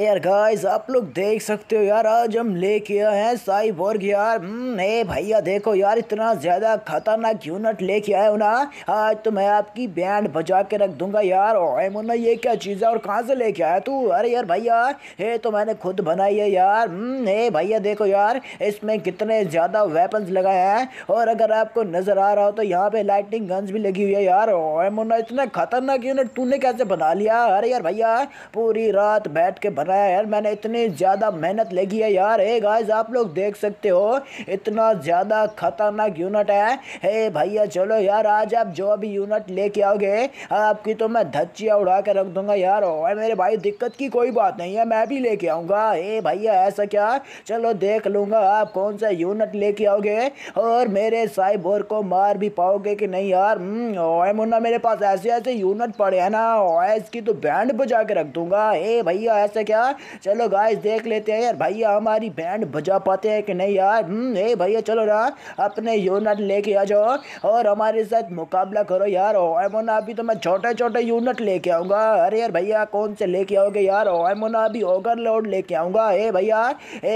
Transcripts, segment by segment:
यार गाइस आप लोग देख सकते हो यार आज हम लेके आए हैं साई बोर्ग यार हम्म, ए भैया देखो यार इतना ज़्यादा खतरनाक यूनिट लेके आए हो ना आज तो मैं आपकी बैंड बजा के रख दूंगा यार ओए मुन्ना ये क्या चीज़ है और कहाँ से लेके आया तू अरे यार भैया ये तो मैंने खुद बनाई है यार हम्म, ए भैया देखो यार इसमें कितने ज़्यादा वेपन्स लगाए हैं और अगर आपको नज़र आ रहा हो तो यहाँ पे लाइटिंग गन्स भी लगी हुई है यार ओए मुन्ना इतना खतरनाक यूनिट तूने कैसे बना लिया अरे यार भैया पूरी रात बैठ के कर रहा है यार मैंने इतनी ज़्यादा मेहनत लगी है यार हे गाइस आप लोग देख सकते हो इतना ज़्यादा खतरनाक यूनिट है हे भैया चलो यार आज आप जो भी यूनिट लेके आओगे आपकी तो मैं धच्चियाँ उड़ा के रख दूंगा यार और मेरे भाई दिक्कत की कोई बात नहीं है मैं भी लेके आऊँगा हे भैया ऐसा क्या चलो देख लूँगा आप कौन सा यूनिट लेके आओगे और मेरे साहिब को मार भी पाओगे कि नहीं यार हम्म, ओए मुन्ना मेरे पास ऐसे ऐसे यूनिट पड़े हैं ना ओए इसकी तो बैंड बजा के रख दूंगा हे भैया ऐसा क्या क्या चलो गाइस देख लेते हैं यार भैया हमारी बैंड बजा पाते हैं कि नहीं यार हे हम्म, भैया चलो ना अपने यूनिट लेके आ जाओ और हमारे साथ मुकाबला करो यार ओएमोना अभी तो मैं छोटे छोटे यूनिट लेके आऊँगा अरे यार भैया कौन से लेके आओगे यार ओएमोना अभी ओवरलोड लेके आऊँगा हे भैया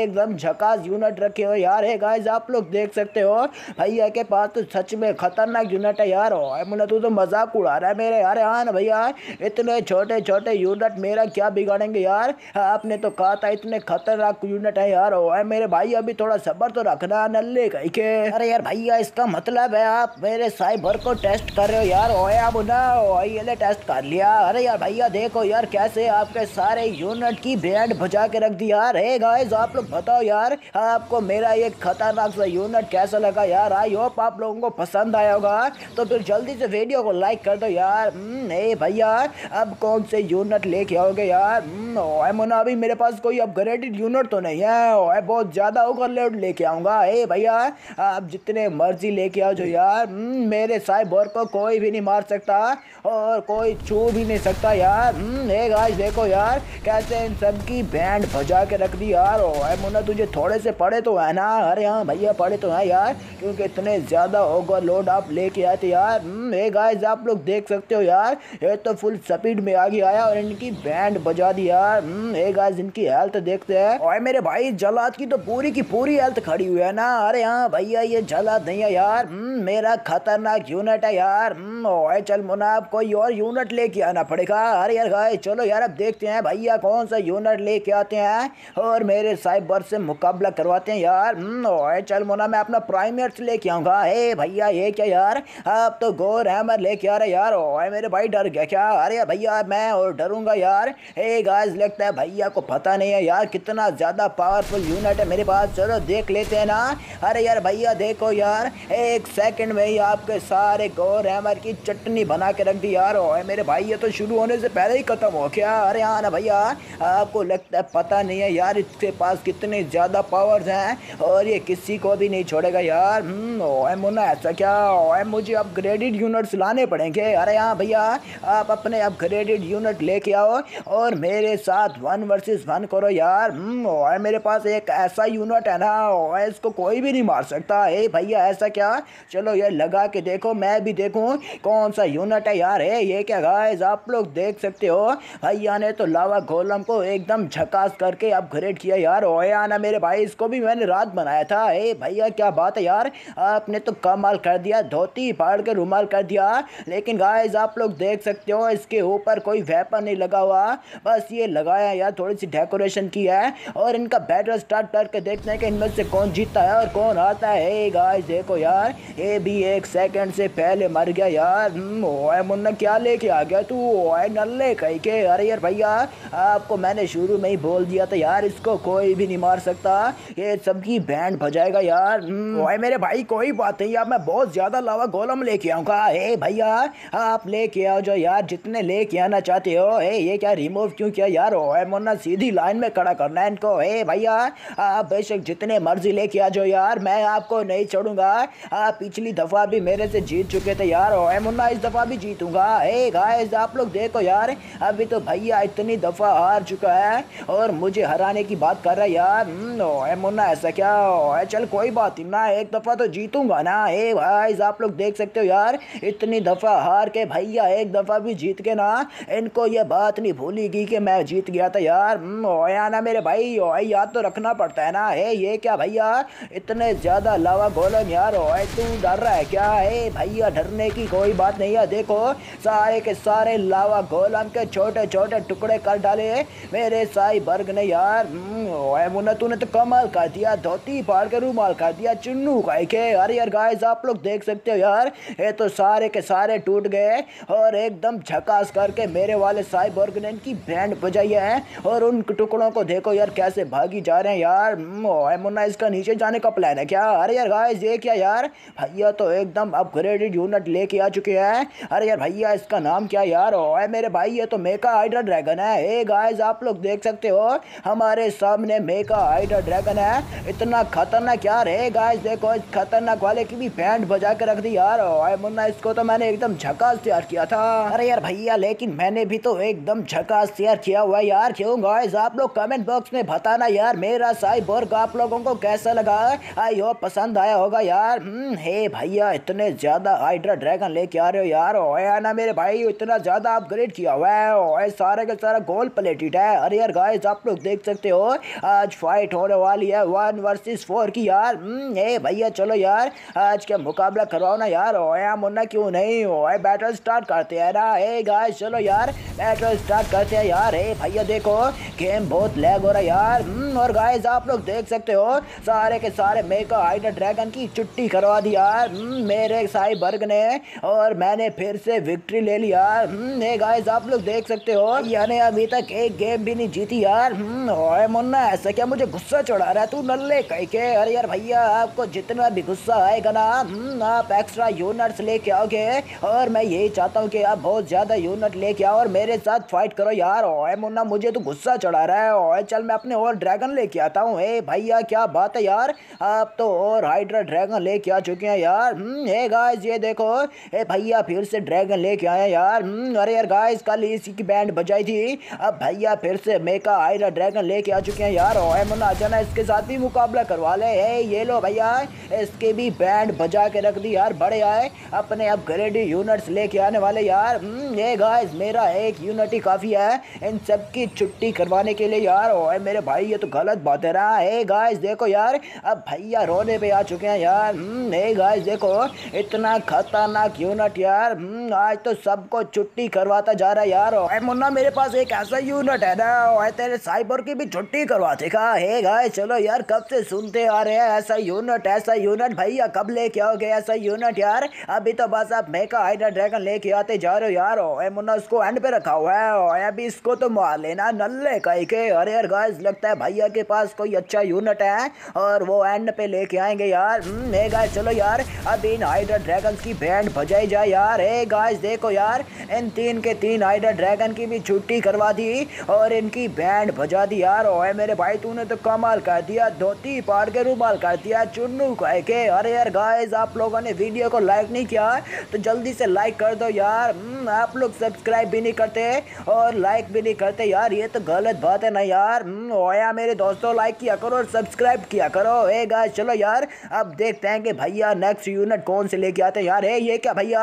एकदम झकास यूनिट रखे हो यार हे गाइज आप लोग देख सकते हो भैया के पास तो सच में खतरनाक यूनिट है यार ओएमोना तू तो मजाक उड़ा रहा है मेरे यार हाँ ना भैया इतने छोटे छोटे यूनिट मेरा क्या बिगाड़ेंगे यार आपने तो कहा था इतने खतरनाक यूनिट है यार ओए मेरे भाई अभी थोड़ा सब्र तो रखना नल्ले कही के अरे यार भैया इसका मतलब है आप मेरे साइबर को टेस्ट कर रहे हो यार ओए अब ना ओए ले टेस्ट कर लिया अरे यार भैया देखो यार कैसे आपके सारे यूनिट की बैंड बजा के रख दी यार हे गाइस आप लोग बताओ यार आपको मेरा ये खतरनाक सा यूनिट कैसा लगा यार आई होप आप लोगों को पसंद आया होगा तो फिर जल्दी से वीडियो को लाइक कर दो यार हम्म, भैया अब कौन से यूनिट लेके आओगे यार हम्म, ओए मोना अभी मेरे पास कोई अपग्रेडेड यूनिट तो नहीं है और बहुत ज़्यादा लोड लेके आऊँगा ए भैया आप जितने मर्जी लेके आओ जो यार हम्म, मेरे साइबोर को कोई भी नहीं मार सकता और कोई छू भी नहीं सकता यार हम्म, ए गाइस देखो यार कैसे इन सब की बैंड भजा के रख दी यार ओ मोना तुझे थोड़े से पड़े तो है ना अरे हाँ भैया पड़े तो हैं यार क्योंकि इतने ज़्यादा लोड आप लेके आए थे यार हम्म, ए गाइस आप लोग देख सकते हो यार ये तो फुल स्पीड में आगे आया और इनकी बैंड बजा दी यार गाइस इनकी हेल्थ देखते हैं और मेरे भाई जलाद की तो पूरी की पूरी हेल्थ खड़ी हुई है ना अरे हाँ भैया ये जलाद नहीं है यार हम्म, मेरा खतरनाक यूनिट है यार ओए हम्म, चल मुनाब कोई और यूनिट लेके आना पड़ेगा अरे यार गाय चलो यार अब देखते हैं भैया कौन सा यूनिट लेके आते हैं और मेरे साइबर से मुकाबला करवाते हैं यार ओए हम्म, चल मुना मैं अपना प्राइमेट्स लेके आऊंगा हे भैया ये क्या यार अब तो गोर हैमर लेके आ रहे यार ओए मेरे भाई डर गया क्या अरे भैया मैं और डरूंगा यार हे गाइस लगता है भैया को पता नहीं है यार कितना ज़्यादा पावरफुल यूनिट है मेरे पास चलो देख लेते हैं ना अरे यार भैया देखो यार एक सेकंड में ही आपके सारे गोर हैमर की चटनी बना के रख दी यार ओए मेरे भाई ये तो शुरू होने से पहले ही ख़त्म हो क्या अरे यहाँ ना भैया आपको लगता है पता नहीं है यार इसके पास कितने ज़्यादा पावर्स हैं और ये किसी को भी नहीं छोड़ेगा यार हम्म, ओए मुन्ना ऐसा क्या ओए मुझे अपग्रेडिड यूनिट्स लाने पड़ेंगे अरे यहाँ भैया आप अपने अपग्रेडिड यूनिट लेके आओ और मेरे साथ वन वर्सेस वन करो यार हम्म, ओए मेरे पास एक ऐसा यूनिट है ना ओए इसको कोई भी नहीं मार सकता है भैया ऐसा क्या चलो ये लगा के देखो मैं भी देखूँ कौन सा यूनिट है यार है ये क्या गाइस आप लोग देख सकते हो भैया ने तो लावा गोलम को एकदम झकास करके अपग्रेड किया यार ओए आना मेरे भाई इसको भी मैंने रात बनाया था ए भैया क्या बात है यार आपने तो कमाल कर दिया धोती फाड़ के रुमाल कर दिया लेकिन गाइस आप लोग देख सकते हो इसके ऊपर कोई वेपन नहीं लगा हुआ बस ये लगाया है यार थोड़ी सी डेकोरेशन की है और इनका बैटल स्टार्ट करके देखते हैं कि इनमें से कौन जीतता है और कौन आता है ए गाइस देखो यार ये भी एक सेकंड से पहले मर गया यार हम्म, ओए मुन्ना क्या लेके आ गया तू ओए नल्ले कही के अरे यार भैया आपको मैंने शुरू में ही बोल दिया था यार इसको कोई भी नहीं मार सकता ये सबकी बैंड बजाएगा यार हम्म। ओए मेरे भाई कोई बात नहीं यार मैं बहुत ज़्यादा लावा गोलम लेके आऊंगा हे भैया आप लेके आओ जो यार जितने लेके आना चाहते हो हे ये क्या रिमूव क्यों किया यार ओए है मुन्ना सीधी लाइन में खड़ा करना है इनको हे भैया आप बेशक जितने मर्जी लेके आ जाओ यार मैं आपको नहीं छोड़ूंगा आप पिछली दफ़ा भी मेरे से जीत चुके थे यार ओए मुन्ना इस दफ़ा भी जीतूंगा हे गाइस आप लोग देखो यार अभी तो भैया इतनी दफ़ा हार चुका है और मुझे हराने की बात कर रहा है यार हम्म, ओए मुन्ना ऐसा क्या है चल कोई बात नहीं ना एक दफ़ा तो जीतूंगा ना हे गाइस आप लोग देख सकते हो यार इतनी दफ़ा हार के भैया एक दफ़ा भी जीत के ना इनको ये बात नहीं भूलेगी कि मैं जीत गया रहा था यार हम्म, ओया ना मेरे भाई ओए याद तो रखना पड़ता है ना है ये क्या भैया इतने ज़्यादा लावा गोलम यार ओए तू डर रहा है क्या है भैया डरने की कोई बात नहीं है देखो सारे के सारे लावा गोलम के छोटे छोटे टुकड़े कर डाले मेरे साई बर्ग ने यार हम्म, मुन्ना तूने तो कमाल कर दिया धोती फाड़ के रूमाल कर दिया चुन्नू का एक अरे यार गाइस आप लोग देख सकते हो यार ये तो सारे के सारे टूट गए और एकदम झकास करके मेरे वाले साई बर्ग ने इनकी बैंड बजाई है हैं और उन टुकड़ों को देखो यार कैसे भागी जा रहे हैं यार हम्म, मुन्ना इसका नीचे जाने का प्लान है क्या अरे यार गाइस ये क्या यार भैया तो एकदम अपग्रेडेड यूनिट लेके आ चुके हैं अरे यार भैया इसका नाम क्या यार ओ है मेरे भाई ये तो मेका हाइड्रा ड्रैगन है ए गाइस आप लोग देख सकते हो हमारे सामने मेका हाइड्रा ड्रैगन है इतना खतरनाक यार है गाइस देखो इस खतरनाक वाले की भी पैंट बजा के रख दी यार ओए मुन्ना इसको तो मैंने एकदम झकास तैयार किया था अरे यार भैया लेकिन मैंने भी तो एकदम झकास तैयार किया हुआ यार यार क्यों गाइस आप लोग कमेंट बॉक्स में बताना यार मेरा साई बर्ग आप लोगों को कैसा लगा आई होप पसंद आया होगा यार हम्म, हे भैया इतने ज़्यादा हाइड्रा ड्रैगन लेके आ रहे हो यार ना मेरे भाई इतना ज़्यादा अपग्रेड किया हुआ है सारे का सारा गोल प्लेटेड है अरे यार गाइस आप लोग देख सकते हो आज फाइट होने वाली है वन वर्सेस फोर की यार हम्म, हे भैया चलो यार आज का मुकाबला करवाओ ना यार ओया मुन्ना क्यों नहीं ओए बैटल स्टार्ट करते हैं ना हे गाइस चलो यार बैटल स्टार्ट करते हैं यार हे भैया देखो गेम बहुत लैग हो रहा है यार हम्म, और गाइस आप लोग देख सकते हो सारे के सारे मेका हाइड ड्रैगन की चुट्टी करवा दी यार हम्म, मेरे साई बर्ग ने और मैंने फिर से विक्ट्री ले ली यार गाइस आप लोग देख सकते हो यानी अभी तक एक गेम भी नहीं जीती यार हम्म, मुन्ना ऐसा क्या मुझे गुस्सा चढ़ा रहा है तू नल्ले कह के अरे यार भैया आपको जितना भी गुस्सा आएगा ना आप एक्स्ट्रा यूनिट्स लेके आओगे और मैं यही चाहता हूँ कि आप बहुत ज़्यादा यूनिट लेके आओ और मेरे साथ फाइट करो यार ओए मुन्ना मुझे मुझे तो गुस्सा चढ़ा रहा है और चल मैं अपने और ड्रैगन लेके आता हूँ हे भैया क्या बात है यार आप तो और हाइड्रा ड्रैगन लेके आ चुके हैं यार हे हम्म, गाइस ये देखो हे भैया फिर से ड्रैगन लेके आए यार हम्म, अरे यार गाइस कल इसी की बैंड बजाई थी अब भैया फिर से मेका हाइड्रा ड्रैगन लेके आ चुके हैं यार और एमन अचाना इसके साथ भी मुकाबला करवा ले ये लो भैया इसके भी बैंड बजा के रख दी यार बड़े आए अपने अब ग्रेडी यूनिट्स लेके आने वाले यार ये हम्म, गाइस मेरा एक यूनिट ही काफ़ी है इन सब की छुट्टी करवाने के लिए यार ओए मेरे भाई ये तो गलत बात है रहा है गाइस देखो यार अब भैया रोने पे आ चुके हैं यार हे हम्म, गाइस देखो इतना खतरनाक यूनिट यार हम्म, आज तो सबको छुट्टी करवाता जा रहा है यार ओए मुन्ना मेरे पास एक ऐसा यूनिट है ना ओए तेरे साइबर की भी छुट्टी करवाते का हे गाइस चलो यार कब से सुनते आ रहे हैं ऐसा यूनिट ऐसा यूनिट भैया कब लेके आओगे ऐसा यूनिट यार अभी तो बस आप मेका हाइड्रा ड्रैगन लेके आते जा रहे हो यार ओए मुन्ना उसको एंड पे रखा हुआ है ओए अभी इसको तो मार लेना ना नल्ले कह के अरे यार गाइस लगता है भैया के पास कोई अच्छा यूनिट है और वो एंड पे लेके आएंगे यार हे हम्म, गाइस चलो यार अब इन हाइड्रा ड्रैगन की बैंड बजाई जाए यार हे गाइस देखो यार इन तीन के तीन हाइड्रा ड्रैगन की भी छुट्टी करवा दी और इनकी बैंड बजा दी यार ओए मेरे भाई तूने तो कमाल कर दिया धोती पाड़ के रूमाल कर दिया चुन्नू कह के अरे यार गाइस आप लोगों ने वीडियो को लाइक नहीं किया तो जल्दी से लाइक कर दो यार हम्म, आप लोग सब्सक्राइब भी नहीं करते और लाइक भी नहीं करते यार यार ये तो गलत बात है ना यार हम्म, ओया मेरे दोस्तों लाइक किया करो और सब्सक्राइब किया करो ए गाइस चलो यार अब देखते हैं कि भैया नेक्स्ट यूनिट कौन से लेके आते हैं यार ए ये क्या भैया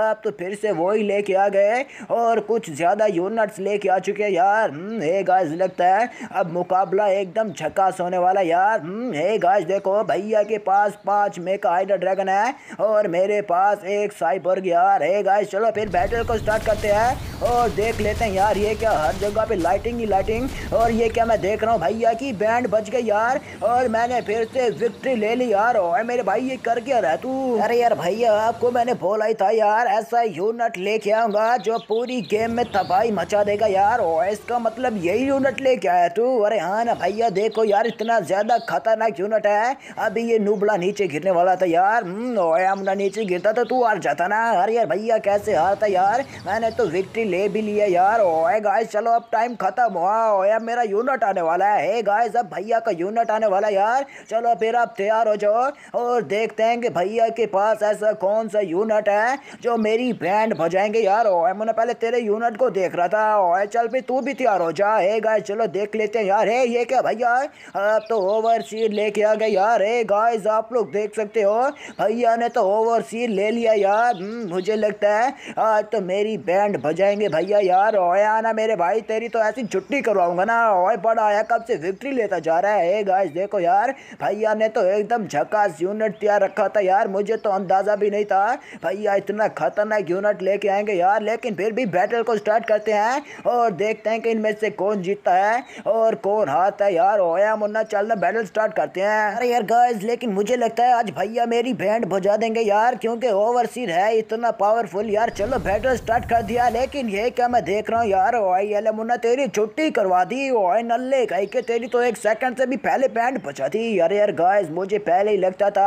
आप तो फिर से वही लेके आ गए और कुछ ज़्यादा यूनिट्स लेके आ चुके हैं यार हम्म, ए गाइस लगता है अब मुकाबला एकदम झकास होने वाला यार हम्म, ए गाइस देखो भैया के पास पाँच मेका आइडर ड्रैगन है और मेरे पास एक साइबर यार ए गाइस चलो फिर बैटल को स्टार्ट करते हैं और देख लेते हैं यार ये क्या हर जगह पे लाइटिंग ही लाइटिंग और ये क्या मैं देख रहा हूँ भैया की बैंड बज गई यार और मैंने फिर से विक्ट्री ले ली यार और मेरे भाई ये कर क्या रहा तू अरे यार भैया आपको मैंने बोला ही था यार ऐसा यूनिट लेके आऊंगा जो पूरी गेम में तबाही मचा देगा यार और इसका मतलब यही यूनिट लेके आया तू अरे हाँ ना भैया देखो यार इतना ज्यादा खतरनाक यूनिट है अभी ये नूबला नीचे गिरने वाला था यार हमना हम्म, नीचे गिरता तो तू हार जाता ना अरे यार भैया कैसे हारता यार मैंने तो विक्ट्री ले भी लिया यार ओए गाइस चलो अब टाइम खत्म हुआ यार मेरा यूनिट आने वाला है गाइस अब भैया का यूनिट आने वाला है यार चलो फिर आप तैयार हो जाओ और देखते हैं कि भैया के पास ऐसा कौन सा यूनिट है जो मेरी बैंड भजाएंगे यार ओए मैंने पहले तेरे यूनिट को देख रहा था ओए चल भी तू भी तैयार हो जा हे गाय चलो देख लेते हैं यार हे ये क्या भैया आप तो ओवर सीट लेके आ गए यार हे गाइस आप लोग देख सकते हो भैया ने तो ओवर सीट ले लिया यार हम्म, मुझे लगता है आज तो मेरी बैंड भजाएंगे भैया यार ओए आना मेरे भाई तेरी तो ऐसी छुट्टी करवाऊंगा ना और बड़ा आया कब से विक्ट्री लेता जा रहा है ए गाइस देखो यार भैया ने तो एकदम झकास यूनिट तैयार रखा था यार मुझे तो अंदाज़ा भी नहीं था भैया इतना खतरनाक यूनिट लेके आएंगे यार लेकिन फिर भी बैटल को स्टार्ट करते हैं और देखते हैं कि इनमें से कौन जीतता है और कौन हारता है यार ओया मुन्ना चल रहा बैटल स्टार्ट करते हैं अरे यार गाइस लेकिन मुझे लगता है आज भैया मेरी बैंड भुजा देंगे यार क्योंकि ओवरसीर है इतना पावरफुल यार चलो बैटल स्टार्ट कर दिया लेकिन ये क्या मैं देख रहा हूँ यार ओया मुन्ना तेरी तेरी छुट्टी करवा दी ओए नल्ले कह के तेरी तो एक सेकंड से भी पहले पैंट बचा थी यार यार गाइस मुझे पहले ही लगता था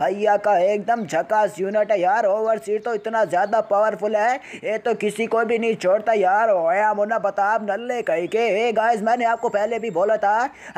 भैया का एकदम झकास यूनिट है यार ओवर सीट तो इतना ज़्यादा पावरफुल है ये तो किसी को भी नहीं छोड़ता यार ओया मुन्ना बताब नल्ले कह के ए गाइस मैंने आपको पहले भी बोला था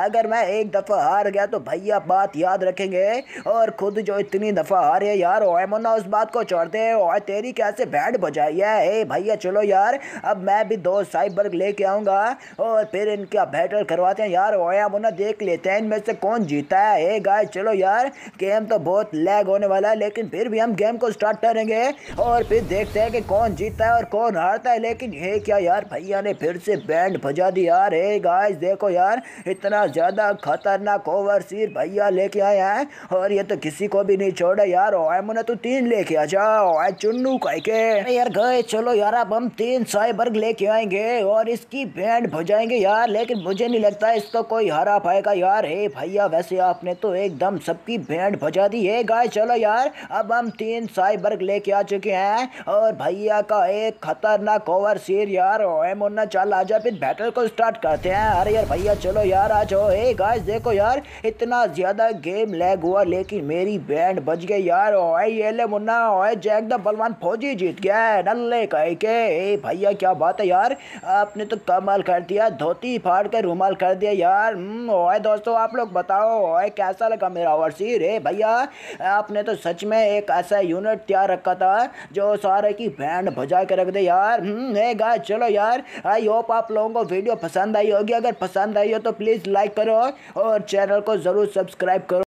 अगर मैं एक दफ़ा हार गया तो भैया बात याद रखेंगे और खुद जो इतनी दफ़ा हारे यार ओए मुन्ना उस बात को छोड़ दे ओए तेरी कैसे बैंड बजाई है ए भैया चलो यार अब मैं भी दो साइबर लेके आऊँगा हुआ और फिर इनका बैटल करवाते हैं यार ओया मुन्ना देख लेते हैं इनमें से कौन जीता है ए गाय चलो यार गेम तो बहुत लैग होने वाला है लेकिन फिर भी हम गेम को स्टार्ट करेंगे और फिर देखते हैं कि कौन जीतता है और कौन हारता है लेकिन ये क्या यार भैया ने फिर से बैंड भजा दी यार ए गाय देखो यार इतना ज़्यादा खतरनाक ओवर सीर भैया लेके आए हैं और ये तो किसी को भी नहीं छोड़ा यार ओए मुन्ना तो तीन लेके आ जाओ चुन्नू कह के यार गए चलो यार अब हम तीन साइबर्ग लेके आएंगे और इसकी बैंड भजाएंगे यार लेकिन मुझे नहीं लगता इसका कोई हरा पाएगा यार हे भैया वैसे आपने तो एकदम सबकी बैंड भजा दी है गाय चलो यार अब हम तीन साइबर्ग लेके आ चुके हैं और भैया का एक खतरनाक ओवर सीर यार मुन्ना चल आ जा फिर बैटल को स्टार्ट करते हैं अरे यार भैया चलो यार आ जाओ हे गाय देखो यार इतना ज़्यादा गेम लैग हुआ लेकिन मेरी बैंड बज गई यार ओए मुन्ना ओए जैक द बलवान फौजी जीत गया नल्ले कह के ए भैया क्या बात है यार आपने तो कमर रुमाल कर दिया धोती फाड़ के रुमाल कर दिया यार हम्म, ओए दोस्तों आप लोग बताओ ओए कैसा लगा मेरा ओवरसी रे भैया आपने तो सच में एक ऐसा यूनिट तैयार रखा था जो सारे की बैंड भजा के रख दे यार हम्म, गाय चलो यार आई होप आप लोगों को वीडियो पसंद आई होगी अगर पसंद आई हो तो प्लीज़ लाइक करो और चैनल को ज़रूर सब्सक्राइब करो